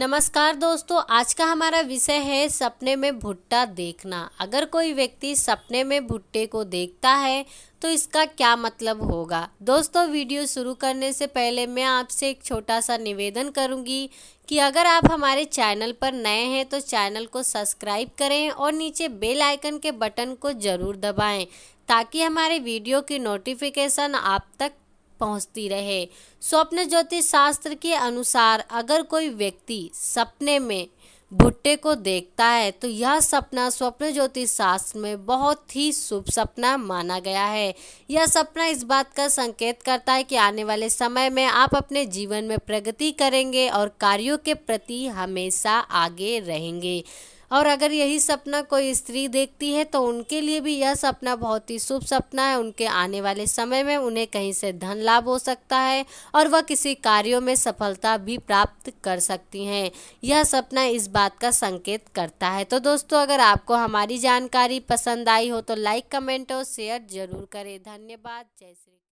नमस्कार दोस्तों आज का हमारा विषय है सपने में भुट्टा देखना अगर कोई व्यक्ति सपने में भुट्टे को देखता है तो इसका क्या मतलब होगा दोस्तों वीडियो शुरू करने से पहले मैं आपसे एक छोटा सा निवेदन करूंगी कि अगर आप हमारे चैनल पर नए हैं तो चैनल को सब्सक्राइब करें और नीचे बेल आइकन के बटन को ज़रूर दबाएँ ताकि हमारे वीडियो की नोटिफिकेशन आप तक पहुंचती रहे स्वप्न ज्योतिष शास्त्र के अनुसार अगर कोई व्यक्ति सपने में भुट्टे को देखता है तो यह सपना स्वप्न ज्योतिष शास्त्र में बहुत ही शुभ सपना माना गया है यह सपना इस बात का संकेत करता है कि आने वाले समय में आप अपने जीवन में प्रगति करेंगे और कार्यों के प्रति हमेशा आगे रहेंगे और अगर यही सपना कोई स्त्री देखती है तो उनके लिए भी यह सपना बहुत ही शुभ सपना है उनके आने वाले समय में उन्हें कहीं से धन लाभ हो सकता है और वह किसी कार्यों में सफलता भी प्राप्त कर सकती हैं यह सपना इस बात का संकेत करता है तो दोस्तों अगर आपको हमारी जानकारी पसंद आई हो तो लाइक कमेंट और शेयर ज़रूर करें धन्यवाद जय श्री